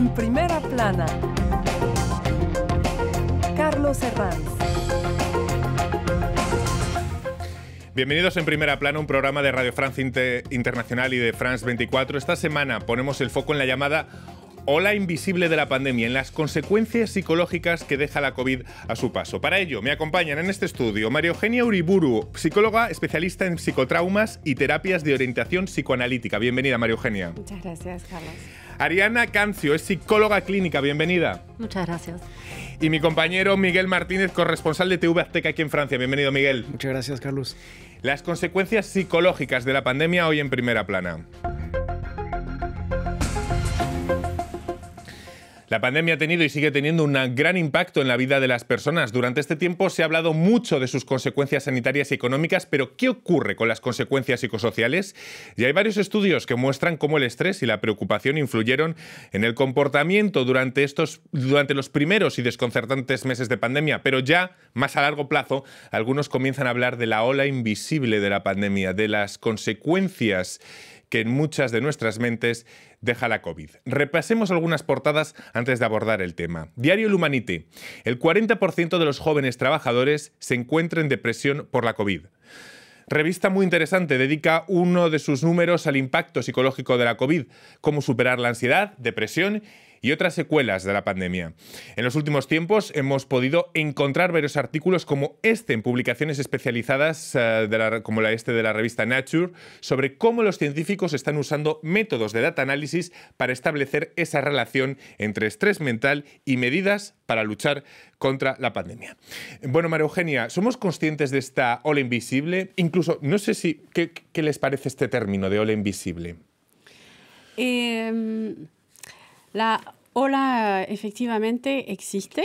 En primera plana, Carlos Herranz. Bienvenidos en Primera Plana, un programa de Radio France Internacional y de France 24. Esta semana ponemos el foco en la llamada ola invisible de la pandemia, en las consecuencias psicológicas que deja la COVID a su paso. Para ello, me acompañan en este estudio María Eugenia Uriburu, psicóloga especialista en psicotraumas y terapias de orientación psicoanalítica. Bienvenida, María Eugenia. Muchas gracias, Carlos. Ariana Cancio es psicóloga clínica, bienvenida. Muchas gracias. Y mi compañero Miguel Martínez, corresponsal de TV Azteca aquí en Francia. Bienvenido, Miguel. Muchas gracias, Carlos. Las consecuencias psicológicas de la pandemia hoy en primera plana. La pandemia ha tenido y sigue teniendo un gran impacto en la vida de las personas. Durante este tiempo se ha hablado mucho de sus consecuencias sanitarias y económicas, pero ¿qué ocurre con las consecuencias psicosociales? Y hay varios estudios que muestran cómo el estrés y la preocupación influyeron en el comportamiento durante, estos, durante los primeros y desconcertantes meses de pandemia, pero ya más a largo plazo, algunos comienzan a hablar de la ola invisible de la pandemia, de las consecuencias que en muchas de nuestras mentes deja la COVID. Repasemos algunas portadas antes de abordar el tema. Diario El Humanité: El 40% de los jóvenes trabajadores se encuentra en depresión por la COVID. Revista muy interesante, dedica uno de sus números al impacto psicológico de la COVID, cómo superar la ansiedad, depresión y otras secuelas de la pandemia. En los últimos tiempos hemos podido encontrar varios artículos como este en publicaciones especializadas eh, como la este de la revista Nature sobre cómo los científicos están usando métodos de data análisis para establecer esa relación entre estrés mental y medidas para luchar contra la pandemia. Bueno, María Eugenia, ¿somos conscientes de esta ola invisible? Incluso, no sé si, ¿qué, les parece este término de ola invisible? Eh... La ola efectivamente existe,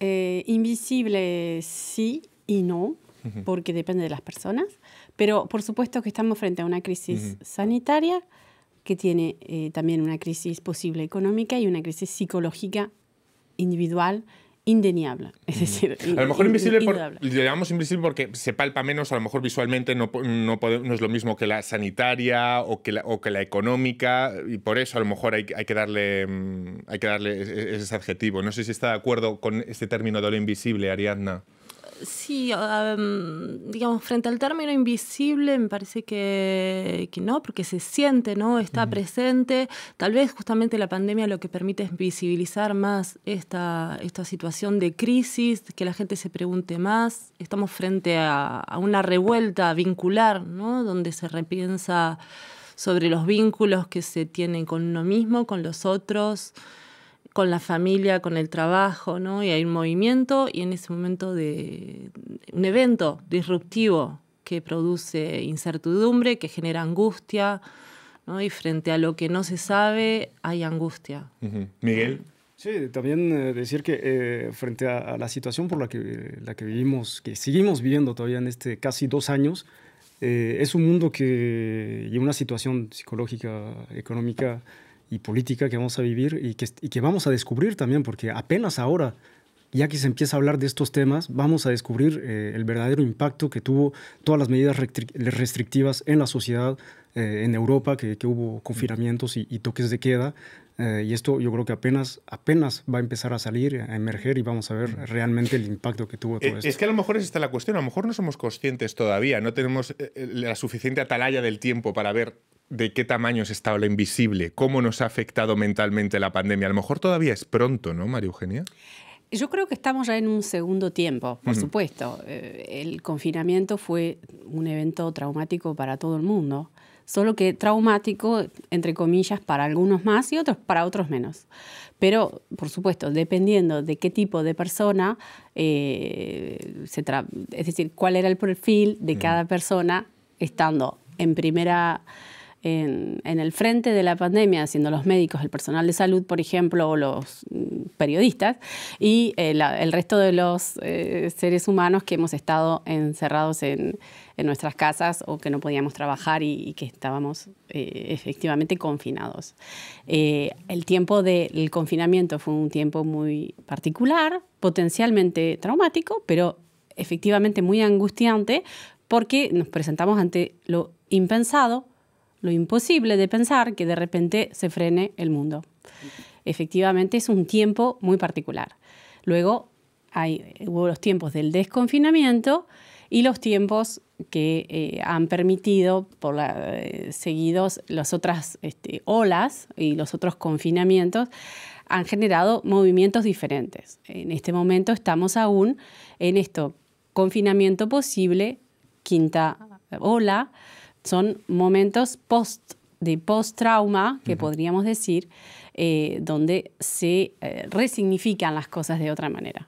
eh, invisible sí y no, porque depende de las personas, pero por supuesto que estamos frente a una crisis sanitaria que tiene eh, también una crisis posible económica y una crisis psicológica individual indeniable. Es mm. decir, a lo mejor invisible, llamamos invisible porque se palpa menos, a lo mejor visualmente no, no, es lo mismo que la sanitaria o que la, o que la económica, y por eso a lo mejor hay, que darle, hay que darle mm, e-, e-, ese adjetivo. No sé si está de acuerdo con este término de lo invisible, Ariadna sí, digamos, frente al término invisible me parece que, que no, porque se siente, ¿no? Está presente. Tal vez justamente la pandemia lo que permite es visibilizar más esta, esta situación de crisis, que la gente se pregunte más. Estamos frente a, a una revuelta vincular, ¿no? Donde se repiensa sobre los vínculos que se tienen con uno mismo, con los otros con la familia, con el trabajo, ¿no? Y hay un movimiento y en ese momento de un evento disruptivo que produce incertidumbre, que genera angustia, Y frente a lo que no se sabe hay angustia. Miguel. Sí, también eh, decir que eh, frente a, la situación por la que, la que vivimos, que seguimos viviendo todavía en este casi dos años, eh, es un mundo que, y una situación psicológica, económica, y política que vamos a vivir y que, vamos a descubrir también, porque apenas ahora ya que se empieza a hablar de estos temas, vamos a descubrir eh, el verdadero impacto que tuvo todas las medidas restrictivas en la sociedad, eh, en Europa, que, hubo confinamientos y, toques de queda. Eh, y esto yo creo que apenas, apenas va a empezar a salir, a emerger y vamos a ver realmente el impacto que tuvo todo esto. Es que a lo mejor es esta la cuestión, a lo mejor no somos conscientes todavía, no tenemos la suficiente atalaya del tiempo para ver de qué tamaño es esta ola invisible, cómo nos ha afectado mentalmente la pandemia. A lo mejor todavía es pronto, ¿no, María Eugenia? Yo creo que estamos ya en un segundo tiempo, por supuesto. Eh, el confinamiento fue un evento traumático para todo el mundo, solo que traumático, entre comillas, para algunos más y otros para otros menos. Pero, por supuesto, dependiendo de qué tipo de persona, eh, es decir, cuál era el perfil de cada persona estando en primera en, el frente de la pandemia, siendo los médicos, el personal de salud, por ejemplo, o los mm, periodistas, y eh, el resto de los eh, seres humanos que hemos estado encerrados en, nuestras casas o que no podíamos trabajar y, que estábamos eh, efectivamente confinados. el tiempo del confinamiento fue un tiempo muy particular, potencialmente traumático, pero efectivamente muy angustiante porque nos presentamos ante lo impensado, lo imposible de pensar que de repente se frene el mundo. Efectivamente es un tiempo muy particular. Luego hay, hubo los tiempos del desconfinamiento y los tiempos que eh, han permitido por eh, seguidos las otras este, olas y los otros confinamientos han generado movimientos diferentes. En este momento estamos aún en esto, confinamiento posible, quinta ola, son momentos post de post-trauma, que podríamos decir, eh, donde se eh, resignifican las cosas de otra manera.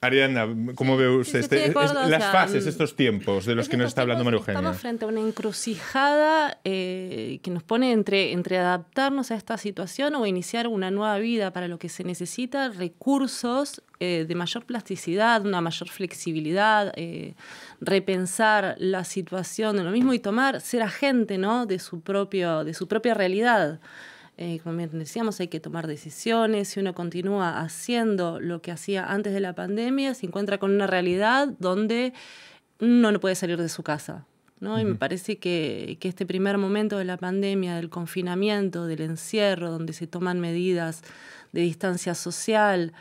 Ariana, ¿cómo ve usted este? las fases, mm, estos tiempos de los que nos está hablando María Eugenia? Estamos frente a una encrucijada eh, que nos pone entre, entre adaptarnos a esta situación o iniciar una nueva vida para lo que se necesita recursos eh, de mayor plasticidad, una mayor flexibilidad, eh, repensar la situación de lo mismo y tomar, ser agente ¿no? de, su propio, de su propia realidad. Eh, como bien decíamos, hay que tomar decisiones. Si uno continúa haciendo lo que hacía antes de la pandemia, se encuentra con una realidad donde uno no puede salir de su casa. Y me parece que, este primer momento de la pandemia, del confinamiento, del encierro, donde se toman medidas de distancia social,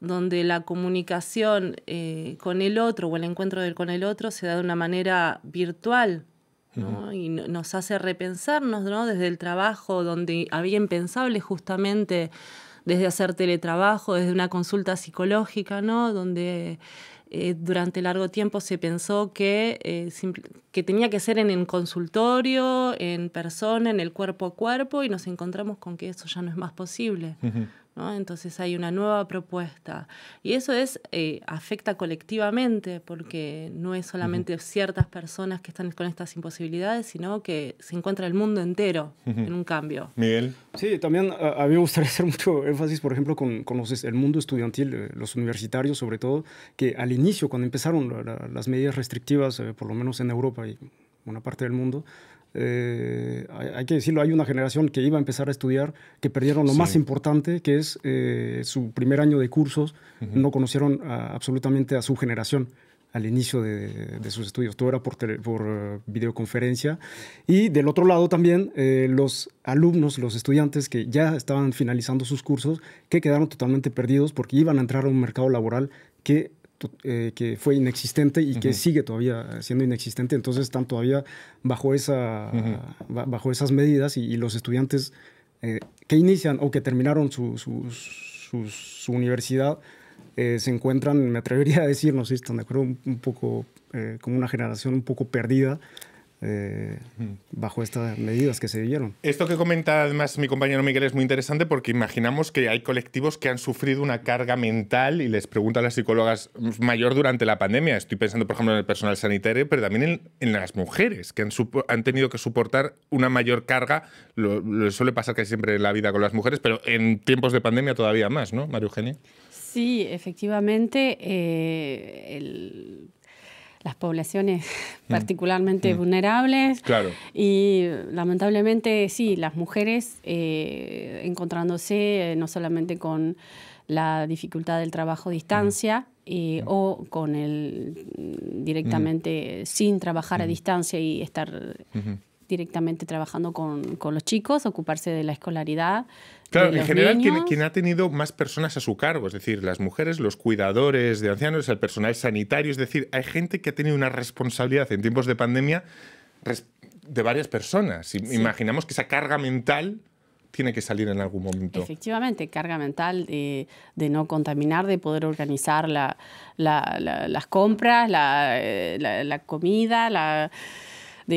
donde la comunicación eh, con el otro o el encuentro con el otro se da de una manera virtual, ¿no? y nos hace repensarnos ¿no? desde el trabajo donde había impensable justamente desde hacer teletrabajo, desde una consulta psicológica, ¿no? donde eh, durante largo tiempo se pensó que, eh, que tenía que ser en el consultorio, en persona, en el cuerpo a cuerpo, y nos encontramos con que eso ya no es más posible. Entonces hay una nueva propuesta. Y eso es, eh, afecta colectivamente, porque no es solamente ciertas personas que están con estas imposibilidades, sino que se encuentra el mundo entero en un cambio. Miguel. Sí, también ah, a, mí me gustaría hacer mucho énfasis, por ejemplo, con, con los, el mundo estudiantil, eh, los universitarios sobre todo, que al inicio, cuando empezaron las medidas restrictivas, eh, por lo menos en Europa y una parte del mundo, eh, hay que decirlo, hay una generación que iba a empezar a estudiar, que perdieron lo más importante, que es eh, su primer año de cursos, no conocieron absolutamente a su generación al inicio de, sus estudios, todo era por, eh, videoconferencia. Y del otro lado también los alumnos, los estudiantes que ya estaban finalizando sus cursos, que quedaron totalmente perdidos porque iban a entrar a un mercado laboral que eh, que fue inexistente y que sigue todavía siendo inexistente. Entonces están todavía bajo, esa, bajo esas medidas y, los estudiantes eh, que inician o que terminaron su, universidad eh, se encuentran, me atrevería a decir, no sé si están de acuerdo, un, un poco como una generación un poco perdida eh, bajo estas medidas que se dieron. Esto que comenta además mi compañero Miguel es muy interesante porque imaginamos que hay colectivos que han sufrido una carga mental y les pregunta a las psicólogas mayor durante la pandemia. Estoy pensando, por ejemplo, en el personal sanitario, pero también en, las mujeres que han, tenido que soportar una mayor carga. suele pasar que siempre en la vida con las mujeres, pero en tiempos de pandemia todavía más, ¿no, María Eugenia? Sí, efectivamente. Eh, el las poblaciones mm. particularmente mm. vulnerables. Claro. Y lamentablemente, sí, las mujeres eh, encontrándose eh, no solamente con la dificultad del trabajo a distancia mm. Eh, o con el directamente sin trabajar a distancia y estar directamente trabajando con, los chicos, ocuparse de la escolaridad. Claro, en general quien, ha tenido más personas a su cargo, es decir, las mujeres, los cuidadores de ancianos, el personal sanitario, es decir, hay gente que ha tenido una responsabilidad en tiempos de pandemia de varias personas. Imaginamos que esa carga mental tiene que salir en algún momento. Efectivamente, carga mental de, no contaminar, de poder organizar las compras, la, eh, comida, la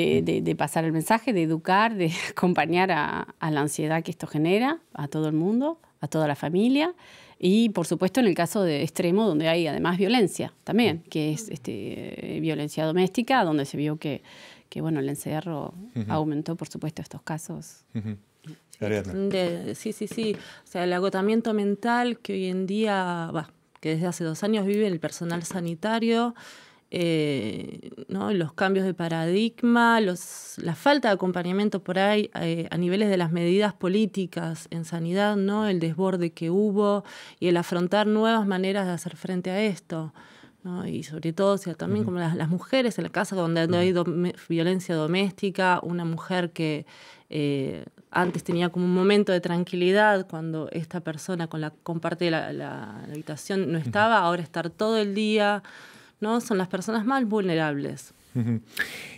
de, pasar el mensaje, de educar, de acompañar a, la ansiedad que esto genera a todo el mundo, a toda la familia. Y por supuesto en el caso de extremo donde hay además violencia también, que es este, eh, violencia doméstica, donde se vio que, que bueno, el encerro aumentó por supuesto estos casos. sí, sí, sí. O sea, el agotamiento mental que hoy en día, que desde hace dos años vive el personal sanitario, eh, los cambios de paradigma, la falta de acompañamiento por ahí eh, a niveles de las medidas políticas en sanidad, ¿no? el desborde que hubo y el afrontar nuevas maneras de hacer frente a esto. Y sobre todo, también como las, mujeres en la casa donde hay violencia doméstica, una mujer que eh, antes tenía como un momento de tranquilidad cuando esta persona con la comparte la habitación no estaba, ahora estar todo el día ¿no? Son las personas más vulnerables.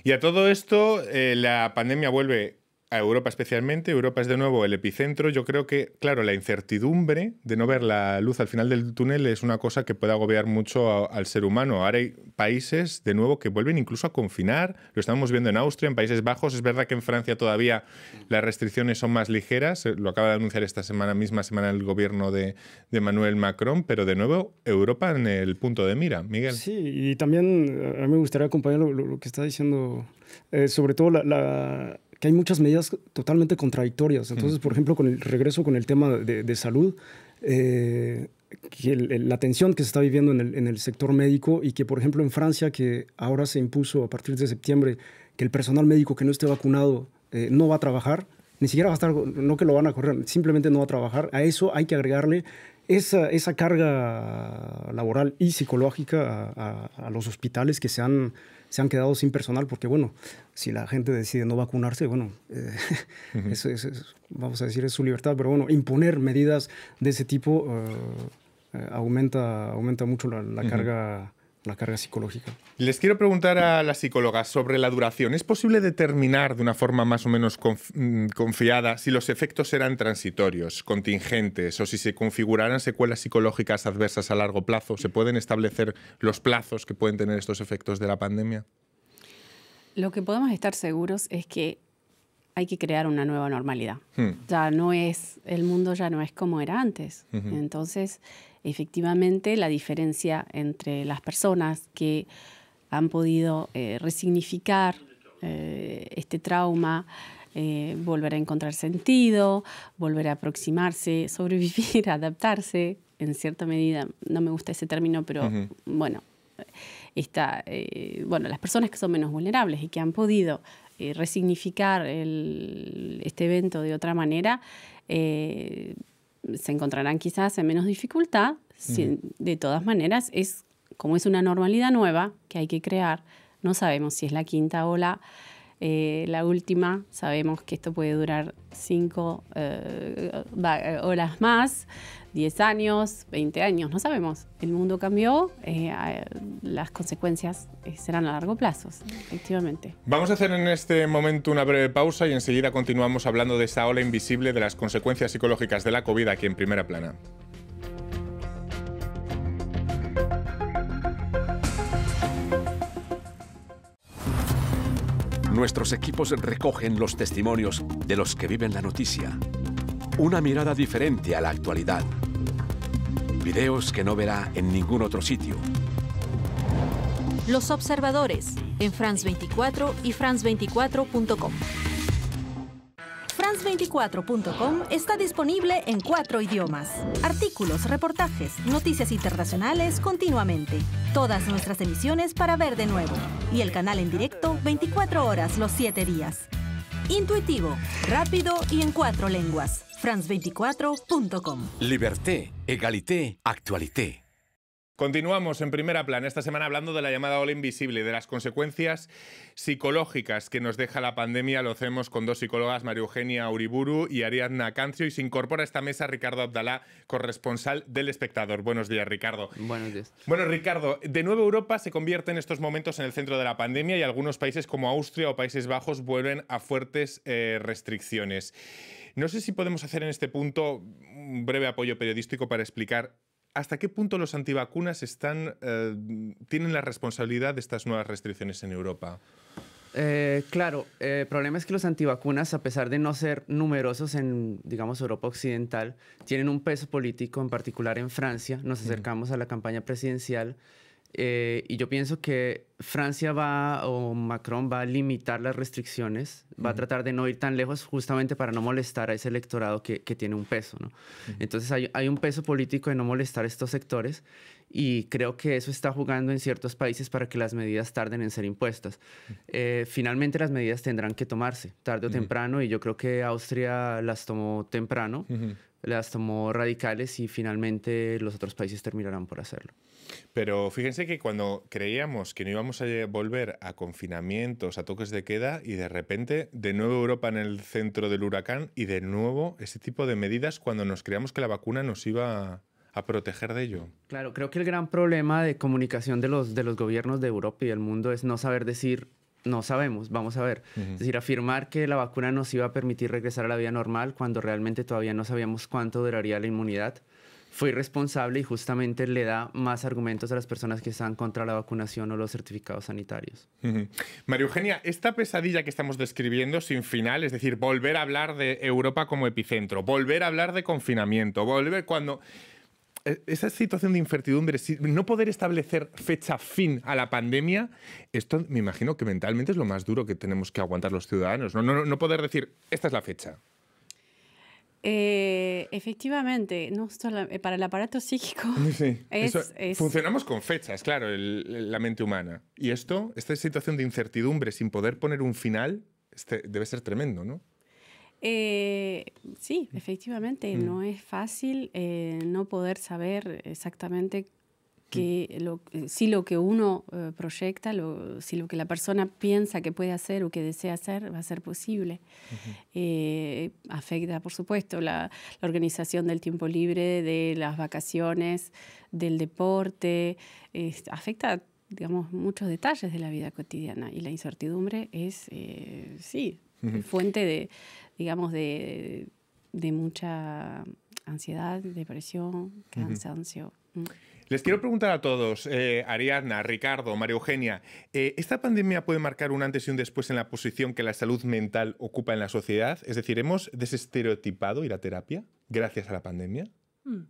Y a todo esto, eh, la pandemia vuelve a Europa especialmente. Europa es de nuevo el epicentro. Yo creo que, claro, la incertidumbre de no ver la luz al final del túnel es una cosa que puede agobiar mucho al ser humano. Ahora hay países, de nuevo, que vuelven incluso a confinar. Lo estamos viendo en Austria, en Países Bajos. Es verdad que en Francia todavía las restricciones son más ligeras. Eh, lo acaba de anunciar esta semana, misma semana, el gobierno de, de Manuel Macron. Pero, de nuevo, Europa en el punto de mira. Miguel. Sí, y también eh, a mí me gustaría acompañar lo, que está diciendo, eh, sobre todo la que hay muchas medidas totalmente contradictorias. Entonces, por ejemplo, con el regreso con el tema de, salud, eh, la tensión que se está viviendo en el, en el, sector médico y que, por ejemplo, en Francia, que ahora se impuso a partir de septiembre que el personal médico que no esté vacunado eh, no va a trabajar, ni siquiera va a estar, no que lo van a correr, simplemente no va a trabajar. A eso hay que agregarle esa, esa carga laboral y psicológica a los hospitales que se han se han quedado sin personal porque, bueno, si la gente decide no vacunarse, bueno, eh, eso, vamos a decir, es su libertad, pero bueno, imponer medidas de ese tipo eh, eh, aumenta, aumenta mucho la, carga la carga psicológica. Les quiero preguntar a la psicóloga sobre la duración. ¿Es posible determinar de una forma más o menos mm, confiada si los efectos eran transitorios, contingentes o si se configuraran secuelas psicológicas adversas a largo plazo? ¿Se pueden establecer los plazos que pueden tener estos efectos de la pandemia? Lo que podemos estar seguros es que hay que crear una nueva normalidad. Hmm. Ya no es, el mundo ya no es como era antes. Entonces, efectivamente, la diferencia entre las personas que han podido eh, resignificar eh, este trauma, eh, volver a encontrar sentido, volver a aproximarse, sobrevivir, adaptarse, en cierta medida, no me gusta ese término, pero bueno, está, bueno, las personas que son menos vulnerables y que han podido eh, resignificar este evento de otra manera, eh, se encontrarán quizás en menos dificultad. de todas maneras, es como es una normalidad nueva que hay que crear, no sabemos si es la quinta ola. Eh, la última, sabemos que esto puede durar cinco horas más, 10 años, 20 años, no sabemos. El mundo cambió, eh, las consecuencias eh, serán a largo plazo, efectivamente. Vamos a hacer en este momento una breve pausa y enseguida continuamos hablando de esa ola invisible de las consecuencias psicológicas de la COVID aquí en primera plana. Nuestros equipos recogen los testimonios de los que viven la noticia. Una mirada diferente a la actualidad videos que no verá en ningún otro sitio. Los observadores en France 24 y france24.com. France24.com está disponible en cuatro idiomas. Artículos, reportajes, noticias internacionales continuamente. Todas nuestras emisiones para ver de nuevo. Y el canal en directo 24 horas los 7 días. Intuitivo, rápido y en cuatro lenguas. France24.com. Liberté Egalité, actualité. Continuamos en primera plana esta semana hablando de la llamada ola invisible, de las consecuencias psicológicas que nos deja la pandemia. Lo hacemos con dos psicólogas, María Eugenia Uriburu y Ariadna Cancio, y se incorpora a esta mesa Ricardo Abdalá, corresponsal del Espectador. Buenos días, Ricardo. Buenos días. Bueno, Ricardo, de nuevo Europa se convierte en estos momentos en el centro de la pandemia y algunos países como Austria o Países Bajos vuelven a fuertes eh, restricciones. No sé si podemos hacer en este punto un breve apoyo periodístico para explicar hasta qué punto los antivacunas están, eh, tienen la responsabilidad de estas nuevas restricciones en Europa. Eh, claro, eh, el problema es que los antivacunas, a pesar de no ser numerosos en, digamos, Europa Occidental, tienen un peso político, en particular en Francia. Nos mm. acercamos a la campaña presidencial eh, y yo pienso que Francia va, o Macron va a limitar las restricciones, va a tratar de no ir tan lejos justamente para no molestar a ese electorado que, tiene un peso. ¿no? Entonces hay, un peso político de no molestar estos sectores y creo que eso está jugando en ciertos países para que las medidas tarden en ser impuestas. Eh, finalmente las medidas tendrán que tomarse tarde o temprano y yo creo que Austria las tomó temprano las tomó radicales y finalmente los otros países terminarán por hacerlo. Pero fíjense que cuando creíamos que no íbamos a volver a confinamientos, a toques de queda, y de repente de nuevo Europa en el centro del huracán y de nuevo ese tipo de medidas cuando nos creíamos que la vacuna nos iba a proteger de ello. Claro, creo que el gran problema de comunicación de los, de los gobiernos de Europa y del mundo es no saber decir no sabemos, vamos a ver. Es decir, afirmar que la vacuna nos iba a permitir regresar a la vida normal cuando realmente todavía no sabíamos cuánto duraría la inmunidad fue irresponsable y justamente le da más argumentos a las personas que están contra la vacunación o los certificados sanitarios. María Eugenia, esta pesadilla que estamos describiendo sin final, es decir, volver a hablar de Europa como epicentro, volver a hablar de confinamiento, volver cuando e, esa situación de incertidumbre, no poder establecer fecha fin a la pandemia, esto me imagino que mentalmente es lo más duro que tenemos que aguantar los ciudadanos, no, poder decir, esta es la fecha. Eh, efectivamente, no eh, para el aparato psíquico. Funcionamos con fechas, claro, la mente humana. Y esto, esta situación de incertidumbre sin poder poner un final, este, debe ser tremendo, ¿no? Eh, sí, mm. efectivamente, mm. no es fácil eh, no poder saber exactamente que mm. eh, si lo que uno proyecta, lo, si lo que la persona piensa que puede hacer o que desea hacer va a ser posible. afecta, por supuesto, la, la, organización del tiempo libre, de las vacaciones, del deporte, afecta digamos, muchos detalles de la vida cotidiana y la incertidumbre es, sí, fuente de, digamos, de, mucha ansiedad, depresión, cansancio. Les quiero preguntar a todos, eh, Ariadna, Ricardo, María Eugenia, eh, ¿esta pandemia puede marcar un antes y un después en la posición que la salud mental ocupa en la sociedad? Es decir, ¿hemos desestereotipado ir a terapia gracias a la pandemia? Mm.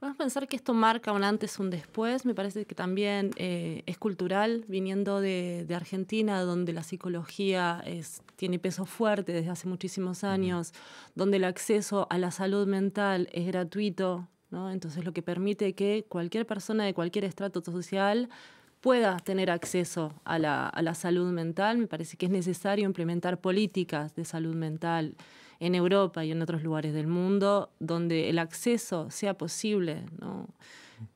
Podemos pensar que esto marca un antes, un después. Me parece que también eh, es cultural, viniendo de, Argentina, donde la psicología tiene peso fuerte desde hace muchísimos años, donde el acceso a la salud mental es gratuito, ¿no? Entonces lo que permite que cualquier persona de cualquier estrato social pueda tener acceso a la salud mental. Me parece que es necesario implementar políticas de salud mental en Europa y en otros lugares del mundo donde el acceso sea posible, ¿no?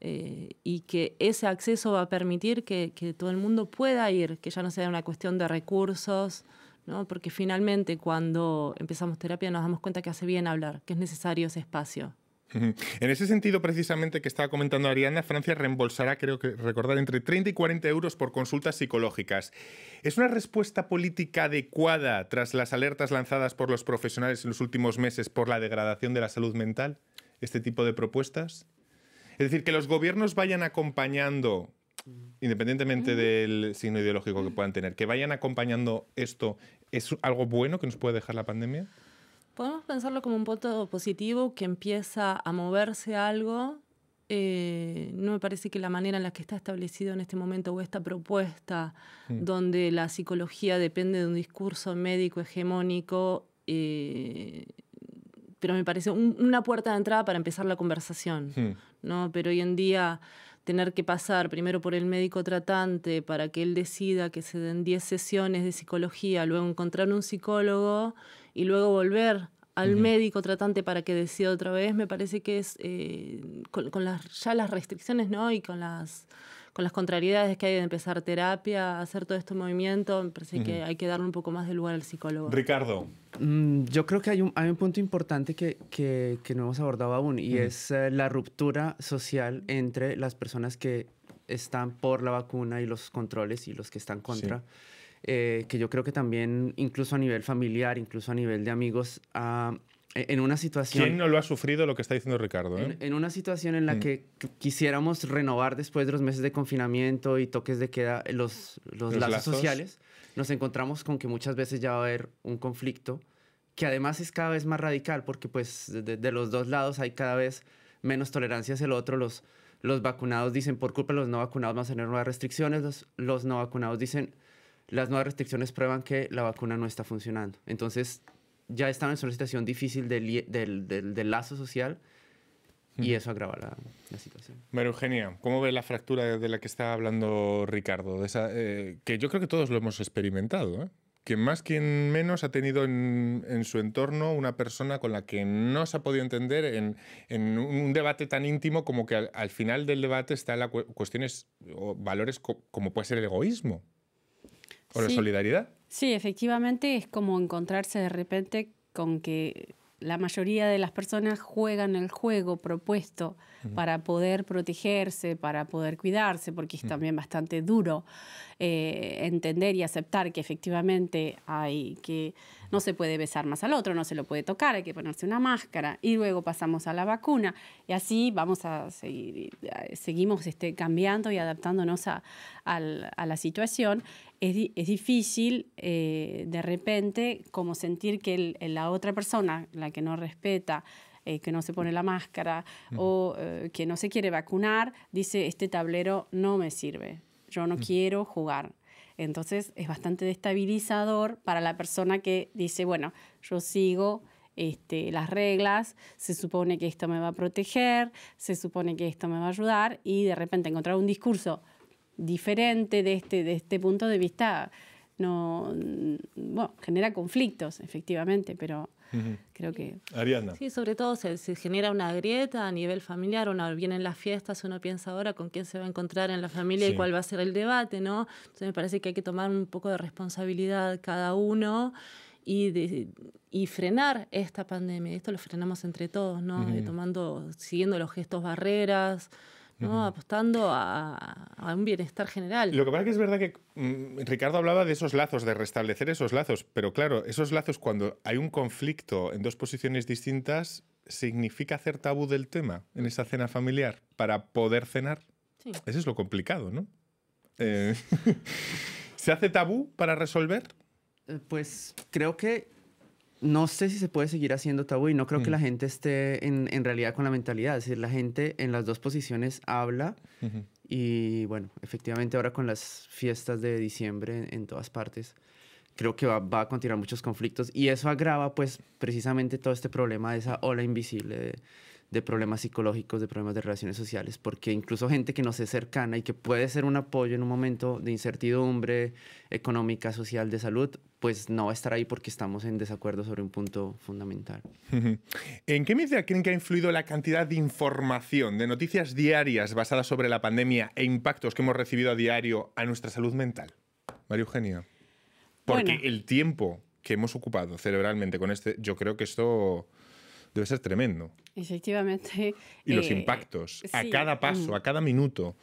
Eh, y que ese acceso va a permitir que, que, todo el mundo pueda ir, que ya no sea una cuestión de recursos, ¿no? porque finalmente cuando empezamos terapia nos damos cuenta que hace bien hablar, que es necesario ese espacio. En ese sentido, precisamente, que estaba comentando Ariana, Francia reembolsará, creo que recordar, entre 30 y 40 euros por consultas psicológicas. ¿Es una respuesta política adecuada tras las alertas lanzadas por los profesionales en los últimos meses por la degradación de la salud mental, este tipo de propuestas? Es decir, que los gobiernos vayan acompañando, independientemente del signo ideológico que puedan tener, que vayan acompañando esto, ¿es algo bueno que nos puede dejar la pandemia? Podemos pensarlo como un punto positivo que empieza a moverse algo. Eh, no me parece que la manera en la que está establecido en este momento o esta propuesta, donde la psicología depende de un discurso médico hegemónico, eh, pero me parece una puerta de entrada para empezar la conversación. Pero hoy en día tener que pasar primero por el médico tratante para que él decida que se den 10 sesiones de psicología, luego encontrar un psicólogo y luego volver al médico tratante para que decida otra vez, me parece que es eh, con, las, ya las restricciones ¿no? y con las, con las contrariedades que hay de empezar terapia, hacer todo este movimiento, me parece que hay que darle un poco más de lugar al psicólogo. Ricardo. Mm, yo creo que hay un, hay un punto importante que, que, que, no hemos abordado aún y es eh, la ruptura social entre las personas que están por la vacuna y los controles y los que están contra. Eh, que yo creo que también, incluso a nivel familiar, incluso a nivel de amigos, ah, e-, en una situación... ¿Quién no lo ha sufrido lo que está diciendo Ricardo? En, eh? una situación en la mm. que quisiéramos renovar después de los meses de confinamiento y toques de queda eh, los, los, lazos, sociales, nos encontramos con que muchas veces ya va a haber un conflicto que además es cada vez más radical porque pues de, los dos lados hay cada vez menos tolerancia hacia el otro. Los, los vacunados dicen por culpa de los no vacunados van a tener nuevas restricciones, los, los no vacunados dicen las nuevas restricciones prueban que la vacuna no está funcionando. Entonces, ya estamos en una situación difícil del, del, del, lazo social y eso agrava la, situación. pero Eugenia, ¿cómo ve la fractura de la que está hablando Ricardo? Eh, que yo creo que todos lo hemos experimentado. ¿eh? Que más quien menos ha tenido en, en, su entorno una persona con la que no se ha podido entender en, en un debate tan íntimo como que al, final del debate está la cuestiones o valores como puede ser el egoísmo sí. la solidaridad? Sí, efectivamente es como encontrarse de repente con que la mayoría de las personas juegan el juego propuesto para poder protegerse, para poder cuidarse, porque es también bastante duro eh, entender y aceptar que efectivamente hay que no se puede besar más al otro, no se lo puede tocar, hay que ponerse una máscara y luego pasamos a la vacuna y así vamos a seguir, eh, seguimos este, cambiando y adaptándonos a la situación es, difícil eh, de repente como sentir que la otra persona, la que no respeta, eh, que no se pone la máscara o eh, que no se quiere vacunar, dice, este tablero no me sirve, yo no quiero jugar. Entonces es bastante destabilizador para la persona que dice, bueno, yo sigo este, las reglas, se supone que esto me va a proteger, se supone que esto me va a ayudar y de repente encontrar un discurso diferente de este, de este punto de vista no bueno, genera conflictos, efectivamente, pero creo que... Ariana. Sí, sobre todo se, genera una grieta a nivel familiar, uno vienen las fiestas, uno piensa ahora con quién se va a encontrar en la familia y cuál va a ser el debate, ¿no? Entonces me parece que hay que tomar un poco de responsabilidad cada uno y, de, y frenar esta pandemia. Esto lo frenamos entre todos, ¿no? Eh, tomando, siguiendo los gestos barreras. ¿no? apostando a, un bienestar general. Lo que pasa es que es verdad que mm, Ricardo hablaba de esos lazos, de restablecer esos lazos, pero claro, esos lazos cuando hay un conflicto en dos posiciones distintas, ¿significa hacer tabú del tema en esa cena familiar para poder cenar? Sí. Eso es lo complicado, ¿no? Eh, ¿Se hace tabú para resolver? Eh, pues creo que no sé si se puede seguir haciendo tabú y no creo que la mm. gente esté en, realidad con la mentalidad. Es decir, la gente en las dos posiciones habla y bueno, efectivamente ahora con las fiestas de diciembre en, todas partes, creo que va, va, a continuar muchos conflictos y eso agrava pues precisamente todo este problema de esa ola invisible de problemas psicológicos, de problemas de relaciones sociales, porque incluso gente que nos es cercana y que puede ser un apoyo en un momento de incertidumbre económica, social, de salud, pues no va a estar ahí porque estamos en desacuerdo sobre un punto fundamental. ¿En qué medida creen que ha influido la cantidad de información, de noticias diarias basadas sobre la pandemia e impactos que hemos recibido a diario a nuestra salud mental? María Eugenia. Porque el tiempo que hemos ocupado cerebralmente con este, yo creo que esto debe ser tremendo. Efectivamente. Y los eh, impactos, a cada paso, mm. a cada minuto.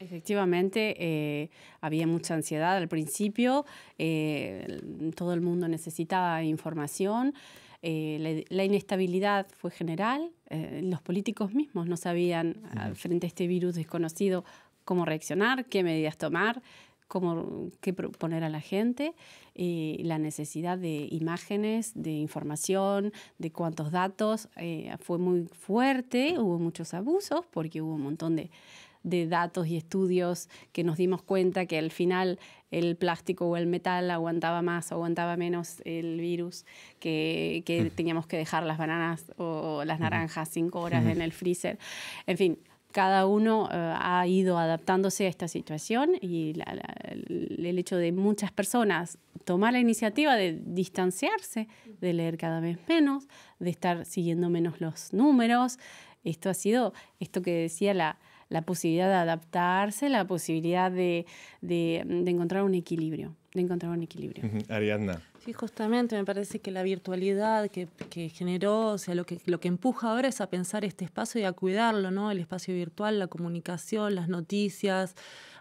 Efectivamente, eh, había mucha ansiedad al principio, eh, todo el mundo necesitaba información. la, inestabilidad fue general, los políticos mismos no sabían ah, frente a este virus desconocido cómo reaccionar, qué medidas tomar, cómo, qué proponer a la gente, eh, la necesidad de imágenes, de información, de cuántos datos. Eh, fue muy fuerte, hubo muchos abusos porque hubo un montón de, de datos y estudios que nos dimos cuenta que al final el plástico o el metal aguantaba más o aguantaba menos el virus, que, que mm. teníamos que dejar las bananas o las naranjas cinco horas mm. en el freezer. En fin, cada uno eh, ha ido adaptándose a esta situación y el hecho de muchas personas tomar la iniciativa de distanciarse, de leer cada vez menos, de estar siguiendo menos los números, esto ha sido esto que decía la, la posibilidad de adaptarse, la posibilidad de, encontrar un equilibrio, de encontrar un equilibrio. Ariadna. Sí, justamente me parece que la virtualidad que, generó, o sea, lo que, lo que empuja ahora es a pensar este espacio y a cuidarlo, ¿no? El espacio virtual, la comunicación, las noticias,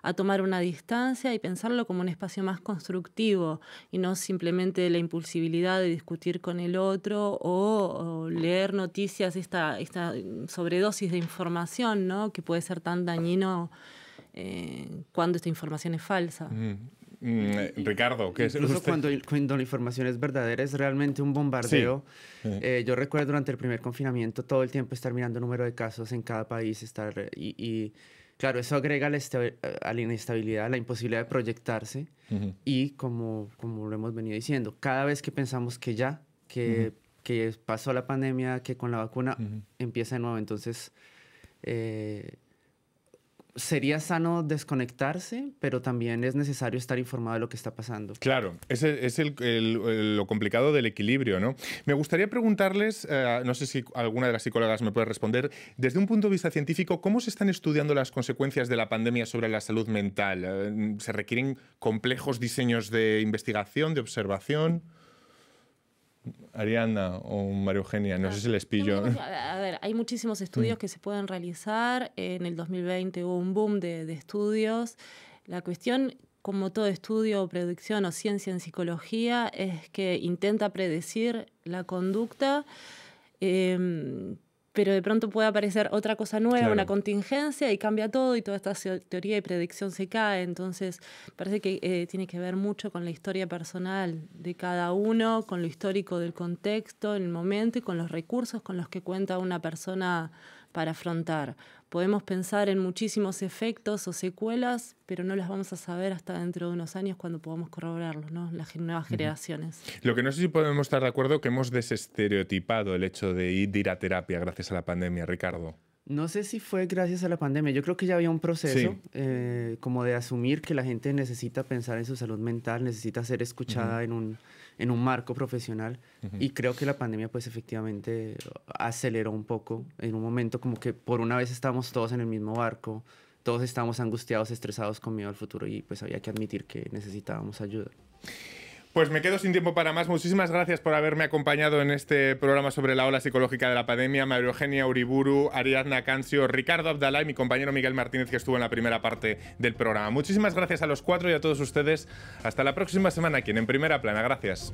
a tomar una distancia y pensarlo como un espacio más constructivo y no simplemente la impulsibilidad de discutir con el otro o, leer noticias, esta, esta sobredosis de información ¿no? que puede ser tan dañino eh, cuando esta información es falsa. Mm. Mm, Ricardo, ¿qué es Incluso cuando, cuando, la información es verdadera, es realmente un bombardeo. Eh, yo recuerdo durante el primer confinamiento todo el tiempo estar mirando el número de casos en cada país, estar eh, y, y Claro, eso agrega a la inestabilidad, a la imposibilidad de proyectarse y como, como lo hemos venido diciendo, cada vez que pensamos que ya, que, que pasó la pandemia, que con la vacuna empieza de nuevo, entonces eh, sería sano desconectarse, pero también es necesario estar informado de lo que está pasando. Claro, es lo complicado del equilibrio, ¿no? Me gustaría preguntarles, eh, no sé si alguna de las psicólogas me puede responder, desde un punto de vista científico, ¿cómo se están estudiando las consecuencias de la pandemia sobre la salud mental? Eh, ¿Se requieren complejos diseños de investigación, de observación? Ariana o Mario Eugenia, no sé ah, si les pillo. a ver, hay muchísimos estudios mm. que se pueden realizar. En el 2020 hubo un boom de, estudios. La cuestión, como todo estudio o predicción o ciencia en psicología, es que intenta predecir la conducta. Eh, pero de pronto puede aparecer otra cosa nueva, una contingencia y cambia todo y toda esta teoría de predicción se cae. Entonces, parece que eh, tiene que ver mucho con la historia personal de cada uno, con lo histórico del contexto, en el momento y con los recursos con los que cuenta una persona para afrontar. Podemos pensar en muchísimos efectos o secuelas, pero no las vamos a saber hasta dentro de unos años cuando podamos corroborarlos, ¿no? las nuevas generaciones. Lo que no sé si podemos estar de acuerdo que hemos desestereotipado el hecho de ir, a terapia gracias a la pandemia, Ricardo. No sé si fue gracias a la pandemia. Yo creo que ya había un proceso eh, como de asumir que la gente necesita pensar en su salud mental, necesita ser escuchada en un en un marco profesional. Y creo que la pandemia pues efectivamente aceleró un poco en un momento como que por una vez estábamos todos en el mismo barco, todos estábamos angustiados, estresados con miedo al futuro y pues había que admitir que necesitábamos ayuda. Pues me quedo sin tiempo para más. Muchísimas gracias por haberme acompañado en este programa sobre la ola psicológica de la pandemia. María Eugenia Uriburu, Ariadna Cancio, Ricardo Abdalá y mi compañero Miguel Martínez, que estuvo en la primera parte del programa. Muchísimas gracias a los cuatro y a todos ustedes. Hasta la próxima semana aquí en Primera Plana. Gracias.